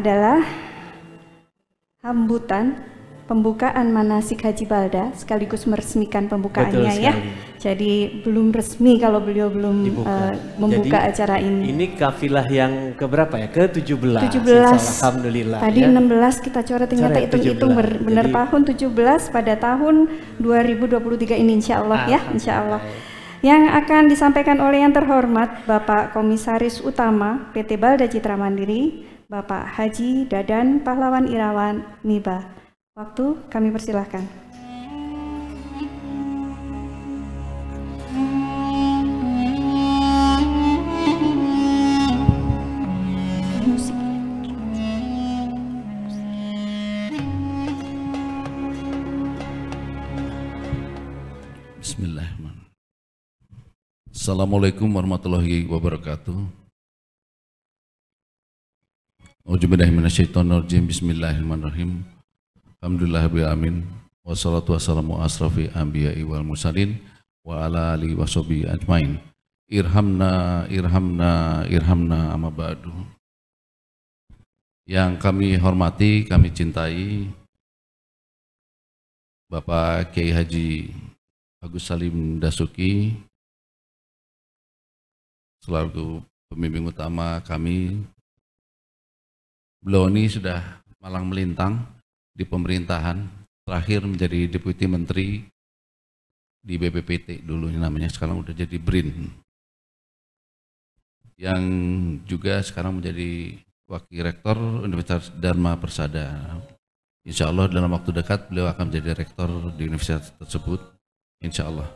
adalah hambutan pembukaan manasik Haji Balda sekaligus meresmikan pembukaannya ya. Jadi belum resmi kalau beliau belum eh, Dibuka. uh, membuka Jadi, acara ini. Ini kafilah yang ke berapa ya? Ke 17. 17. Alhamdulillah. Tadi ya. 16 kita coret ternyata itu itu benar tahun 17 pada tahun 2023 ini insya Allah ya, insya Allah. Yang akan disampaikan oleh yang terhormat Bapak Komisaris Utama PT Balda Citra Mandiri, Bapak Haji Dadan Pahlawan Irawan Miba. Waktu kami persilahkan. Bismillahirrahmanirrahim. Assalamualaikum warahmatullahi wabarakatuh. A'udzubillahi Bismillahirrahmanirrahim. Alhamdulillah bi amin. Wassalatu wassalamu asrafi anbiya'i wal mursalin wa ala alihi washabi ajmain. Irhamna irhamna irhamna amma ba'du. Yang kami hormati, kami cintai Bapak Kiai Haji Agus Salim Dasuki selaku pemimpin utama kami Beliau ini sudah malang melintang di pemerintahan, terakhir menjadi deputi menteri di BPPT dulu namanya sekarang udah jadi BRIN yang juga sekarang menjadi wakil rektor Universitas Dharma Persada Insya Allah dalam waktu dekat beliau akan menjadi rektor di universitas tersebut Insya Allah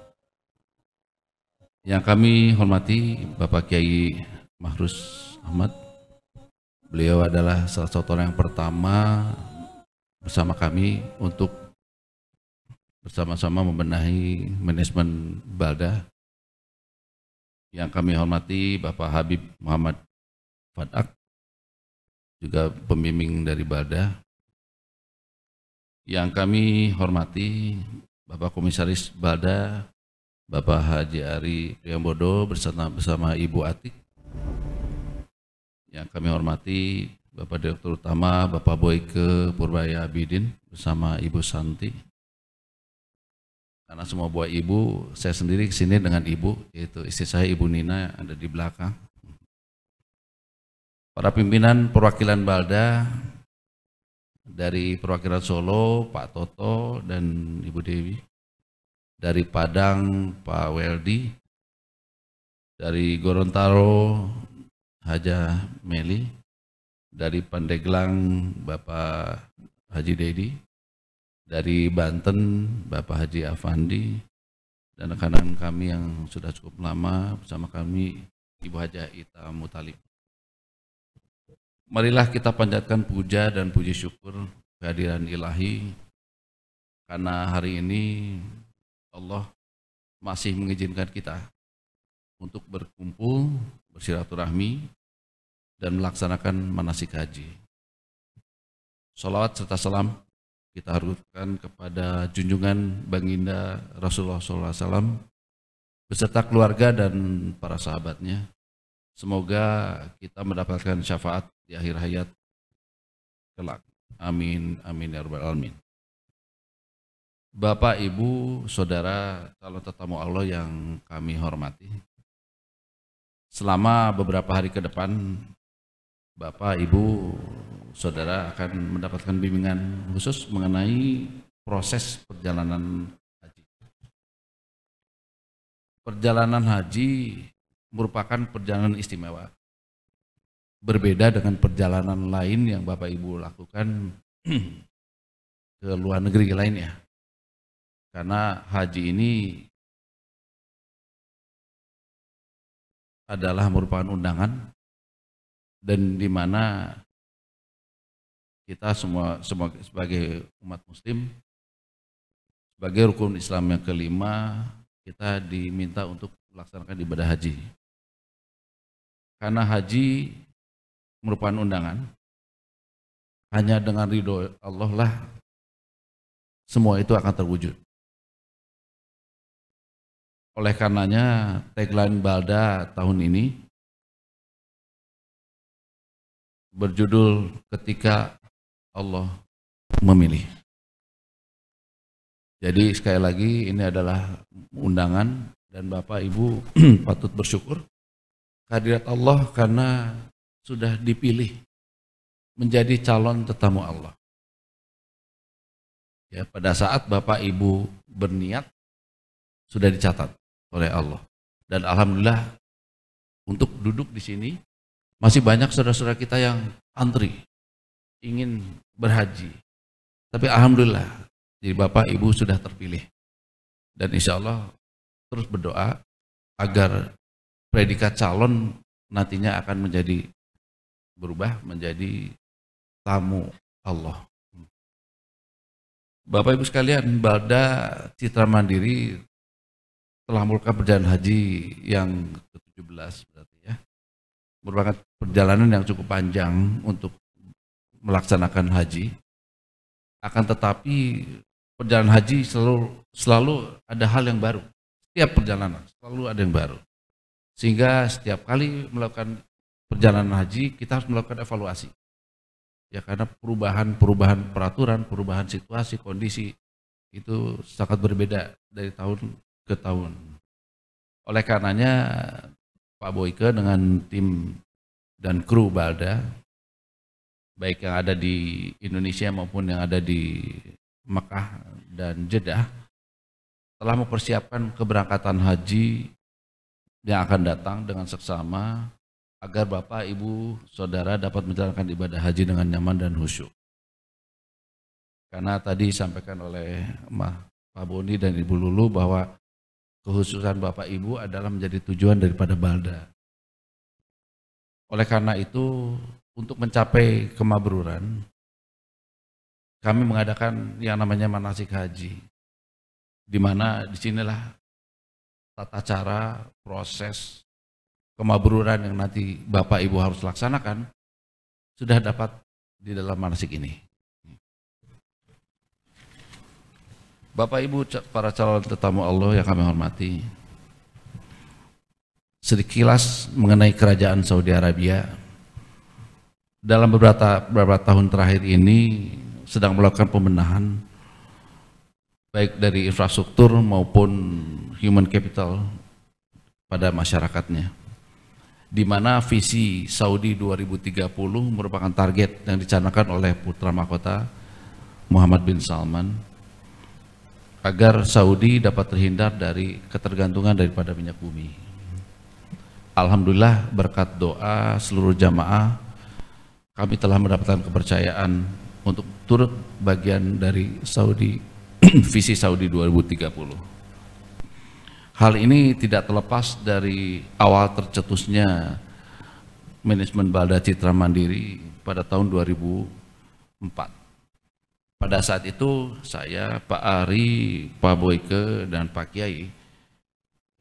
yang kami hormati Bapak Kiai Mahrus Ahmad Beliau adalah salah satu orang yang pertama bersama kami untuk bersama-sama membenahi manajemen Balda. Yang kami hormati Bapak Habib Muhammad Fadak, juga pembimbing dari Balda. Yang kami hormati Bapak Komisaris Balda, Bapak Haji Ari Priambodo bersama, bersama Ibu Atik, yang kami hormati Bapak Direktur Utama Bapak Boyke Purbaya Abidin bersama Ibu Santi. Karena semua buah ibu, saya sendiri kesini dengan ibu, yaitu istri saya Ibu Nina yang ada di belakang. Para pimpinan perwakilan Balda dari perwakilan Solo, Pak Toto dan Ibu Dewi. Dari Padang, Pak Weldi. Dari Gorontalo, Haja Meli, dari Pandeglang Bapak Haji Dedi, dari Banten Bapak Haji Afandi, dan rekanan kami yang sudah cukup lama bersama kami Ibu Haja Ita Mutalib. Marilah kita panjatkan puja dan puji syukur kehadiran ilahi karena hari ini Allah masih mengizinkan kita untuk berkumpul bersilaturahmi dan melaksanakan manasik haji. Salawat serta salam kita haruskan kepada junjungan banginda Rasulullah SAW beserta keluarga dan para sahabatnya. Semoga kita mendapatkan syafaat di akhir hayat kelak. Amin, amin ya rabbal alamin. Bapak, Ibu, Saudara, calon tetamu Allah yang kami hormati, selama beberapa hari ke depan Bapak, Ibu, Saudara akan mendapatkan bimbingan khusus mengenai proses perjalanan haji. Perjalanan haji merupakan perjalanan istimewa. Berbeda dengan perjalanan lain yang Bapak Ibu lakukan ke luar negeri lainnya. Karena haji ini adalah merupakan undangan dan di mana kita semua sebagai umat muslim sebagai rukun Islam yang kelima kita diminta untuk melaksanakan ibadah haji karena haji merupakan undangan hanya dengan ridho Allah lah semua itu akan terwujud oleh karenanya tagline Balda tahun ini berjudul ketika Allah memilih. Jadi sekali lagi ini adalah undangan dan Bapak Ibu patut bersyukur kehadirat Allah karena sudah dipilih menjadi calon tetamu Allah. Ya, pada saat Bapak Ibu berniat sudah dicatat oleh Allah. Dan alhamdulillah untuk duduk di sini masih banyak saudara-saudara kita yang antri ingin berhaji. Tapi alhamdulillah jadi Bapak Ibu sudah terpilih. Dan insya Allah terus berdoa agar predikat calon nantinya akan menjadi berubah menjadi tamu Allah. Bapak Ibu sekalian, Balda Citra Mandiri telah melakukan perjalanan haji yang ke-17 berarti ya. Merupakan perjalanan yang cukup panjang untuk melaksanakan haji. Akan tetapi perjalanan haji selalu selalu ada hal yang baru. Setiap perjalanan selalu ada yang baru. Sehingga setiap kali melakukan perjalanan haji kita harus melakukan evaluasi. Ya karena perubahan-perubahan peraturan, perubahan situasi, kondisi itu sangat berbeda dari tahun ke tahun. Oleh karenanya Pak Boyke dengan tim dan kru Balda, baik yang ada di Indonesia maupun yang ada di Mekah dan Jeddah, telah mempersiapkan keberangkatan haji yang akan datang dengan seksama agar Bapak, Ibu, Saudara dapat menjalankan ibadah haji dengan nyaman dan khusyuk. Karena tadi disampaikan oleh Pak Boni dan Ibu Lulu bahwa kehususan Bapak Ibu adalah menjadi tujuan daripada Balda. Oleh karena itu, untuk mencapai kemabruran, kami mengadakan yang namanya manasik haji. Di mana disinilah tata cara, proses kemabruran yang nanti Bapak Ibu harus laksanakan sudah dapat di dalam manasik ini. Bapak Ibu para calon tetamu Allah yang kami hormati. Sedikilas mengenai kerajaan Saudi Arabia. Dalam beberapa, beberapa tahun terakhir ini sedang melakukan pembenahan baik dari infrastruktur maupun human capital pada masyarakatnya. Di mana visi Saudi 2030 merupakan target yang dicanangkan oleh putra mahkota Muhammad bin Salman agar Saudi dapat terhindar dari ketergantungan daripada minyak bumi. Alhamdulillah berkat doa seluruh jamaah kami telah mendapatkan kepercayaan untuk turut bagian dari Saudi visi Saudi 2030. Hal ini tidak terlepas dari awal tercetusnya manajemen Balda Citra Mandiri pada tahun 2004 pada saat itu saya, Pak Ari, Pak Boyke, dan Pak Kiai,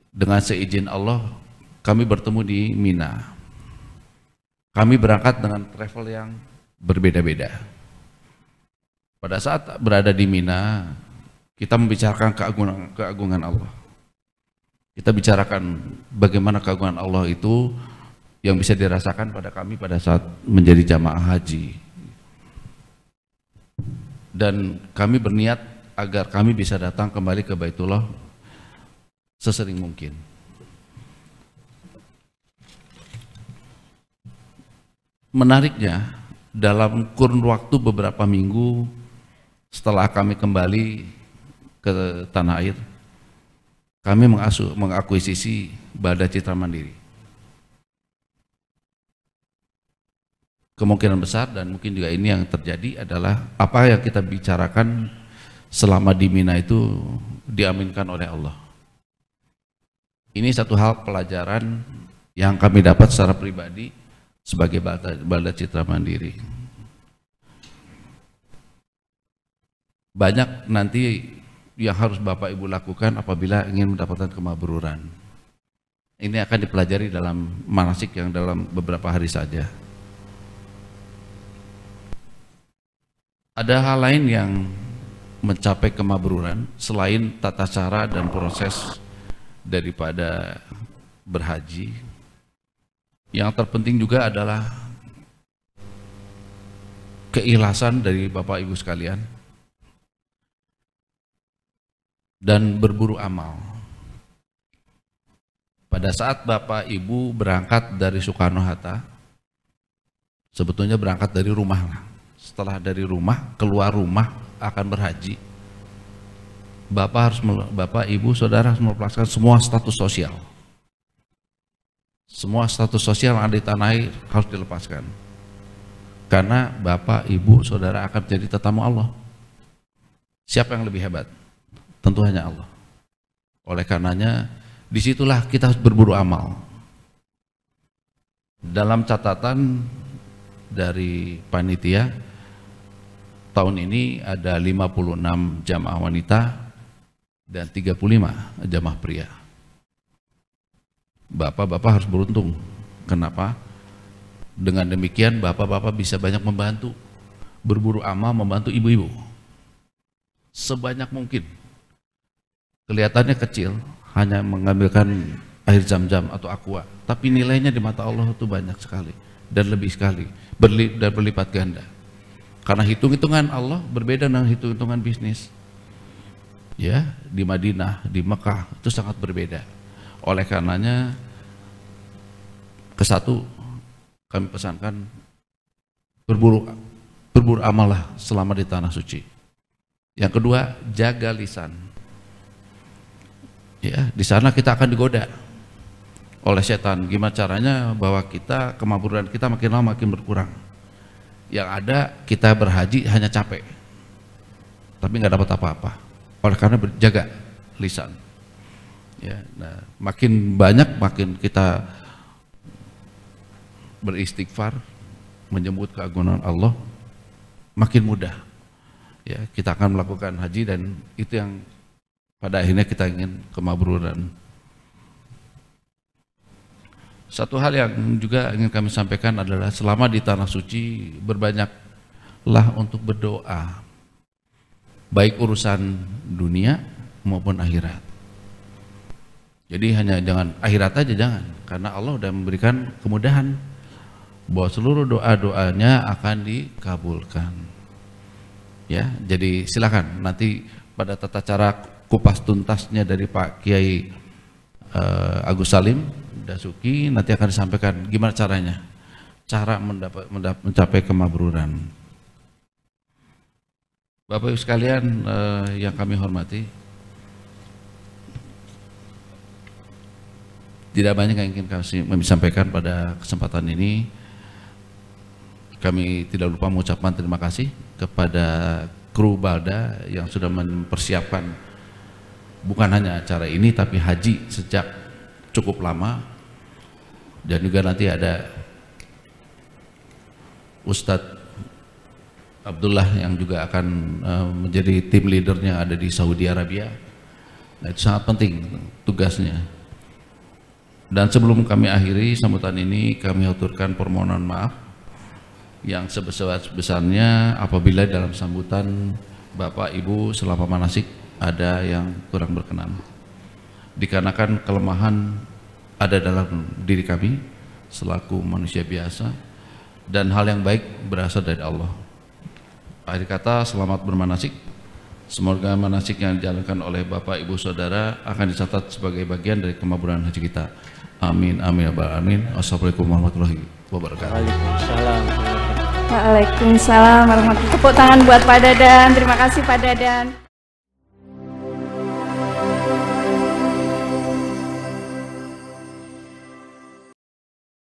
dengan seizin Allah, kami bertemu di Mina. Kami berangkat dengan travel yang berbeda-beda. Pada saat berada di Mina, kita membicarakan keagungan, keagungan Allah. Kita bicarakan bagaimana keagungan Allah itu yang bisa dirasakan pada kami pada saat menjadi jamaah haji dan kami berniat agar kami bisa datang kembali ke Baitullah sesering mungkin. Menariknya, dalam kurun waktu beberapa minggu setelah kami kembali ke tanah air, kami mengasuh, mengakuisisi badan Citra Mandiri. kemungkinan besar dan mungkin juga ini yang terjadi adalah apa yang kita bicarakan selama di Mina itu diaminkan oleh Allah. Ini satu hal pelajaran yang kami dapat secara pribadi sebagai Balda Citra Mandiri. Banyak nanti yang harus Bapak Ibu lakukan apabila ingin mendapatkan kemabruran. Ini akan dipelajari dalam manasik yang dalam beberapa hari saja. Ada hal lain yang mencapai kemabruran selain tata cara dan proses daripada berhaji. Yang terpenting juga adalah keikhlasan dari Bapak Ibu sekalian dan berburu amal. Pada saat Bapak Ibu berangkat dari Soekarno Hatta, sebetulnya berangkat dari rumah lah setelah dari rumah keluar rumah akan berhaji Bapak harus Bapak Ibu Saudara harus melepaskan semua status sosial semua status sosial yang ada di tanah air harus dilepaskan karena Bapak Ibu Saudara akan jadi tetamu Allah siapa yang lebih hebat tentu hanya Allah oleh karenanya disitulah kita harus berburu amal dalam catatan dari panitia tahun ini ada 56 jamaah wanita dan 35 jamaah pria. Bapak-bapak harus beruntung. Kenapa? Dengan demikian bapak-bapak bisa banyak membantu berburu amal membantu ibu-ibu sebanyak mungkin. Kelihatannya kecil, hanya mengambilkan air jam-jam atau aqua, tapi nilainya di mata Allah itu banyak sekali dan lebih sekali berli dan berlipat ganda. Karena hitung-hitungan Allah berbeda dengan hitung-hitungan bisnis. Ya, di Madinah, di Mekah itu sangat berbeda. Oleh karenanya kesatu kami pesankan berburu berburu amalah selama di tanah suci. Yang kedua, jaga lisan. Ya, di sana kita akan digoda oleh setan. Gimana caranya bahwa kita kemaburan kita makin lama makin berkurang yang ada kita berhaji hanya capek tapi nggak dapat apa-apa oleh karena berjaga lisan ya nah makin banyak makin kita beristighfar menyebut keagungan Allah makin mudah ya kita akan melakukan haji dan itu yang pada akhirnya kita ingin kemabruran satu hal yang juga ingin kami sampaikan adalah selama di tanah suci berbanyaklah untuk berdoa. Baik urusan dunia maupun akhirat. Jadi hanya jangan akhirat aja jangan karena Allah sudah memberikan kemudahan bahwa seluruh doa-doanya akan dikabulkan. Ya, jadi silakan nanti pada tata cara kupas tuntasnya dari Pak Kiai eh, Agus Salim Dasuki nanti akan disampaikan gimana caranya cara mendapat, mencapai kemabruran. Bapak Ibu sekalian eh, yang kami hormati, tidak banyak yang ingin kami sampaikan pada kesempatan ini. Kami tidak lupa mengucapkan terima kasih kepada kru Balda yang sudah mempersiapkan bukan hanya acara ini tapi haji sejak cukup lama dan juga nanti ada Ustadz Abdullah yang juga akan eh, menjadi tim leadernya ada di Saudi Arabia. Nah, itu sangat penting tugasnya. Dan sebelum kami akhiri sambutan ini, kami aturkan permohonan maaf yang sebesar-besarnya apabila dalam sambutan Bapak Ibu selama manasik ada yang kurang berkenan. Dikarenakan kelemahan ada dalam diri kami selaku manusia biasa dan hal yang baik berasal dari Allah. Akhir kata selamat bermanasik. Semoga manasik yang dijalankan oleh Bapak Ibu Saudara akan dicatat sebagai bagian dari kemaburan haji kita. Amin amin abal ya amin. Wassalamualaikum warahmatullahi wabarakatuh. Waalaikumsalam. Waalaikumsalam warahmatullahi. Tepuk tangan buat Pak Dadan. Terima kasih Pak Dadan.